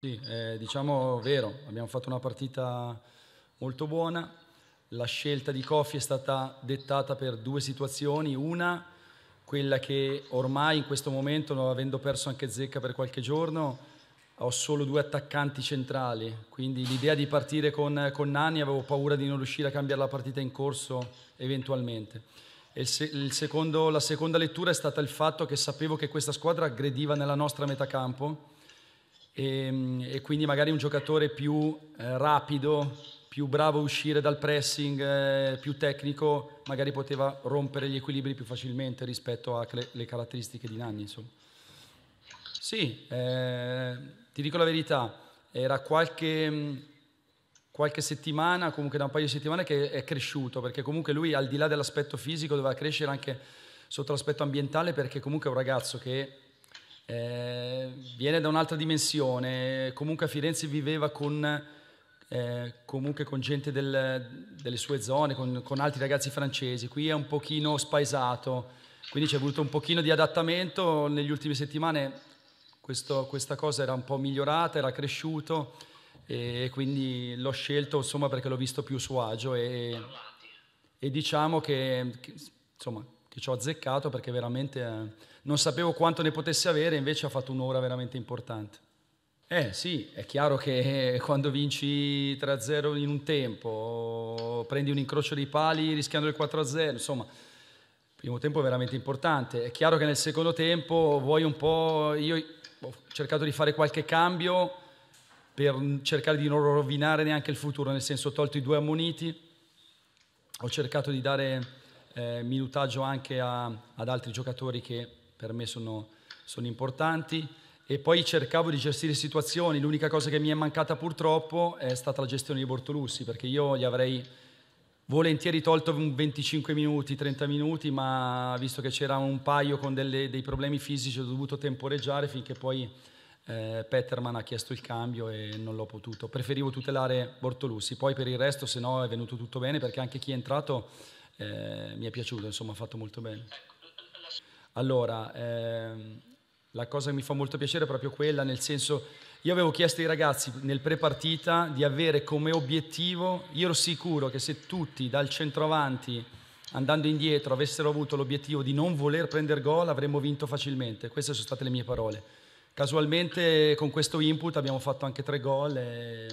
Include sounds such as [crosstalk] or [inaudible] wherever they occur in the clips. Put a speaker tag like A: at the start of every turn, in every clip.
A: Sì, eh, diciamo vero, abbiamo fatto una partita molto buona, la scelta di Coffi è stata dettata per due situazioni, una quella che ormai in questo momento, avendo perso anche Zecca per qualche giorno, ho solo due attaccanti centrali, quindi l'idea di partire con, con Nani avevo paura di non riuscire a cambiare la partita in corso eventualmente. Se, secondo, la seconda lettura è stata il fatto che sapevo che questa squadra aggrediva nella nostra metà campo e, ehm, e quindi magari un giocatore più eh, rapido, più bravo a uscire dal pressing, eh, più tecnico, magari poteva rompere gli equilibri più facilmente rispetto alle caratteristiche di Nanni. Insomma. Sì, eh, ti dico la verità, era qualche, qualche, settimana, comunque da un paio di settimane che è cresciuto, perché comunque lui al di là dell'aspetto fisico doveva crescere anche sotto l'aspetto ambientale, perché comunque è un ragazzo che eh, viene da un'altra dimensione, comunque a Firenze viveva con, eh, comunque con gente del, delle sue zone, con, con, altri ragazzi francesi, qui è un pochino spaesato, quindi c'è voluto un pochino di adattamento, negli ultime settimane questo, questa cosa era un po' migliorata, era cresciuto e quindi l'ho scelto insomma perché l'ho visto più a suo agio e, e diciamo che, che insomma che ci ho azzeccato perché veramente eh, non sapevo quanto ne potesse avere, invece ha fatto un'ora veramente importante. Eh sì, è chiaro che eh, quando vinci 3-0 in un tempo, prendi un incrocio di pali rischiando il 4-0, insomma, primo tempo è veramente importante. È chiaro che nel secondo tempo vuoi un po'... Io ho cercato di fare qualche cambio per cercare di non rovinare neanche il futuro, nel senso ho tolto i due ammoniti, ho cercato di dare eh, minutaggio anche a, ad altri giocatori che per me sono, sono importanti e poi cercavo di gestire situazioni. L'unica cosa che mi è mancata purtroppo è stata la gestione di Bortolussi, perché io gli avrei volentieri tolto 25 minuti, 30 minuti, ma visto che c'era un paio con delle, dei problemi fisici ho dovuto temporeggiare finché poi eh, Petterman ha chiesto il cambio e non l'ho potuto. Preferivo tutelare Bortolussi, poi per il resto se no è venuto tutto bene perché anche chi è entrato eh, mi è piaciuto, insomma, ha fatto molto bene. Allora, ehm, la cosa che mi fa molto piacere è proprio quella, nel senso, io avevo chiesto ai ragazzi nel pre-partita di avere come obiettivo, io ero sicuro che se tutti dal centro avanti, andando indietro avessero avuto l'obiettivo di non voler prendere gol, avremmo vinto facilmente. Queste sono state le mie parole. Casualmente con questo input abbiamo fatto anche tre gol e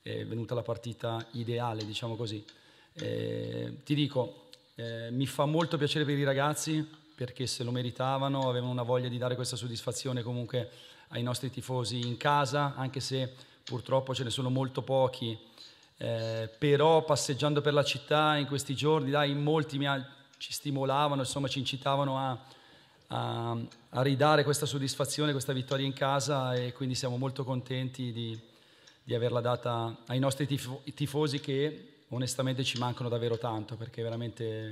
A: è venuta la partita ideale, diciamo così. E, eh, ti dico, eh, mi fa molto piacere per i ragazzi perché se lo meritavano, avevano una voglia di dare questa soddisfazione comunque ai nostri tifosi in casa, anche se purtroppo ce ne sono molto pochi. Eh, però passeggiando per la città in questi giorni, dai, molti ha, ci stimolavano, insomma ci incitavano a, a, a, ridare questa soddisfazione, questa vittoria in casa e quindi siamo molto contenti di, di averla data ai nostri tifo, tifosi che onestamente ci mancano davvero tanto perché è veramente,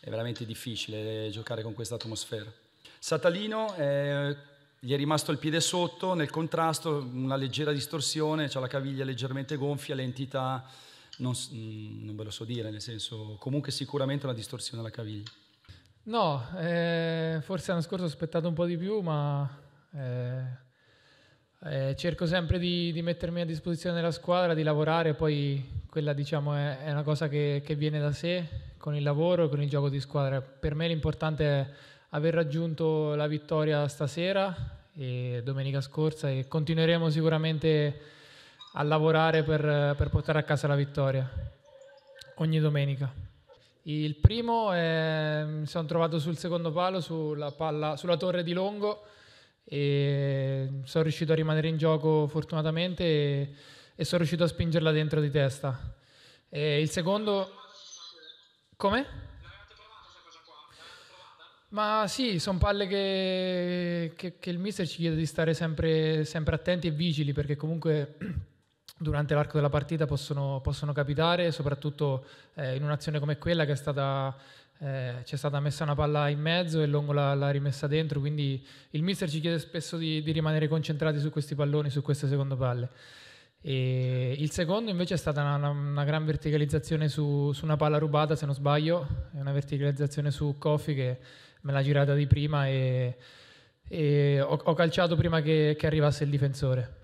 A: è veramente difficile giocare con questa atmosfera. Satalino eh, gli è rimasto il piede sotto, nel contrasto una leggera distorsione, ha la caviglia leggermente gonfia, l'entità non, mm, non ve lo so dire, nel senso comunque sicuramente una distorsione alla caviglia.
B: No, eh, forse l'anno scorso ho aspettato un po' di più, ma eh, eh, cerco sempre di, di, mettermi a disposizione della squadra, di lavorare, poi quella diciamo, è, è, una cosa che, che, viene da sé con il lavoro e con il gioco di squadra. Per me l'importante è aver raggiunto la vittoria stasera e domenica scorsa e continueremo sicuramente a lavorare per, per portare a casa la vittoria ogni domenica. Il primo è, mi sono trovato sul secondo palo, sulla, palla, sulla torre di Longo e sono riuscito a rimanere in gioco fortunatamente e, e sono riuscito a spingerla dentro di testa. E il secondo... Come? Ma sì, sono palle che, che, che, il mister ci chiede di stare sempre, sempre, attenti e vigili perché comunque [clears throat] durante l'arco della partita possono, possono capitare, soprattutto eh, in un'azione come quella che è stata eh, c'è stata messa una palla in mezzo e Longo l'ha, l'ha rimessa dentro, quindi il mister ci chiede spesso di, di, rimanere concentrati su questi palloni, su queste seconde palle. E il secondo invece è stata una, una gran verticalizzazione su, su, una palla rubata, se non sbaglio, è una verticalizzazione su Koffi che me l'ha girata di prima e, e ho, ho, calciato prima che, che arrivasse il difensore.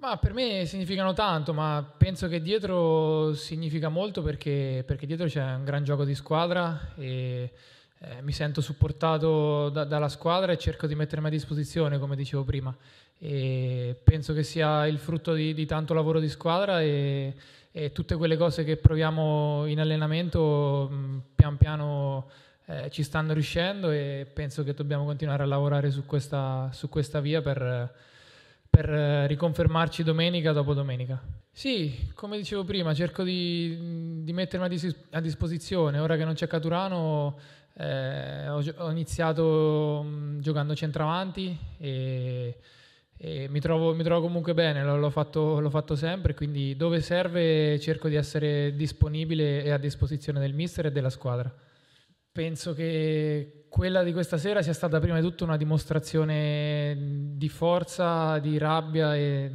B: Ma per me significano tanto, ma penso che dietro significa molto perché, perché dietro c'è un gran gioco di squadra e eh, mi sento supportato da, dalla squadra e cerco di mettermi a disposizione, come dicevo prima. E penso che sia il frutto di, di tanto lavoro di squadra e, e, tutte quelle cose che proviamo in allenamento mh, mm, pian piano eh, ci stanno riuscendo e penso che dobbiamo continuare a lavorare su questa, su questa via per per eh, riconfermarci domenica dopo domenica. Sì, come dicevo prima, cerco di, di mettermi a, dis- a, disposizione. Ora che non c'è Caturano, eh, ho, ho, iniziato giocando centravanti e, e mi, trovo, mi, trovo, comunque bene, l- l'ho, fatto, l'ho fatto, sempre, quindi dove serve cerco di essere disponibile e a disposizione del mister e della squadra. Penso che quella di questa sera sia stata prima di tutto una dimostrazione di forza, di rabbia e,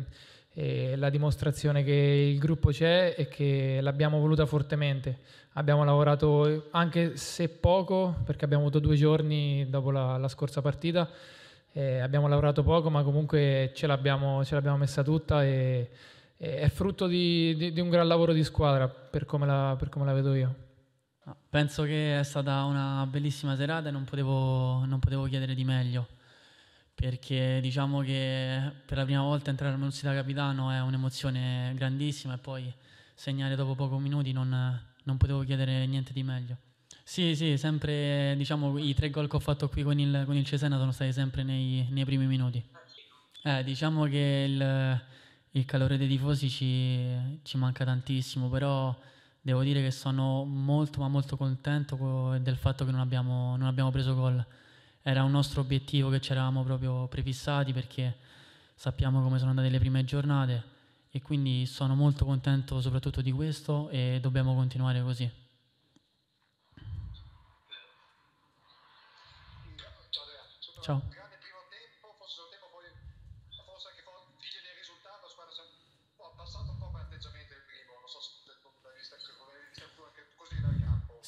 B: e la dimostrazione che il gruppo c'è e che l'abbiamo voluta fortemente. Abbiamo lavorato anche se poco, perché abbiamo avuto due giorni dopo la, la scorsa partita, eh, abbiamo lavorato poco, ma comunque ce l'abbiamo, ce l'abbiamo messa tutta
C: e, e è frutto di, di, di, un gran lavoro di squadra, per come la, per come la vedo io. Penso che è stata una bellissima serata e non potevo, non potevo chiedere di meglio, perché diciamo che per la prima volta entrare al Monsi da capitano è un'emozione grandissima e poi segnare dopo pochi minuti non, non, potevo chiedere niente di meglio. Sì, sì, sempre diciamo, i tre gol che ho fatto qui con il, con il Cesena sono stati sempre nei, nei primi minuti. Eh, diciamo che il, il, calore dei tifosi ci, ci manca tantissimo, però devo dire che sono molto ma molto contento del fatto che non abbiamo, non abbiamo preso gol. Era un nostro obiettivo che ci eravamo proprio prefissati perché sappiamo come sono andate le prime giornate e quindi sono molto contento soprattutto di questo e dobbiamo continuare così. Ciao.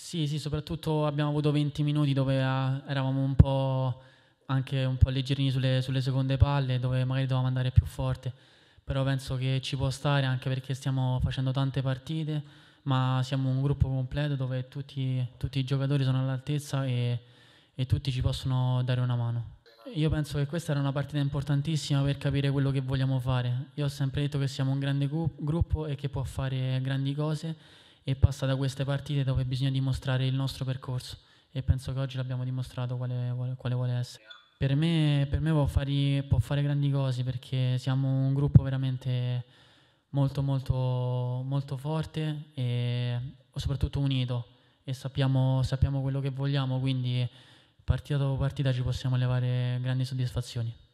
C: Sì, sì, soprattutto abbiamo avuto 20 minuti dove ah, eravamo un po' anche un po' leggerini sulle, sulle seconde palle, dove magari dovevamo andare più forte, però penso che ci può stare anche perché stiamo facendo tante partite, ma siamo un gruppo completo dove tutti, tutti i giocatori sono all'altezza e, e tutti ci possono dare una mano. Io penso che questa era una partita importantissima per capire quello che vogliamo fare. Io ho sempre detto che siamo un grande gruppo e che può fare grandi cose e passa da queste partite dove bisogna dimostrare il nostro percorso e penso che oggi l'abbiamo dimostrato quale, quale, vuole essere. Per me, per me può, fare, può, fare, grandi cose perché siamo un gruppo veramente molto molto, molto forte e soprattutto unito e sappiamo, sappiamo quello che vogliamo, quindi partita dopo partita ci possiamo levare grandi soddisfazioni.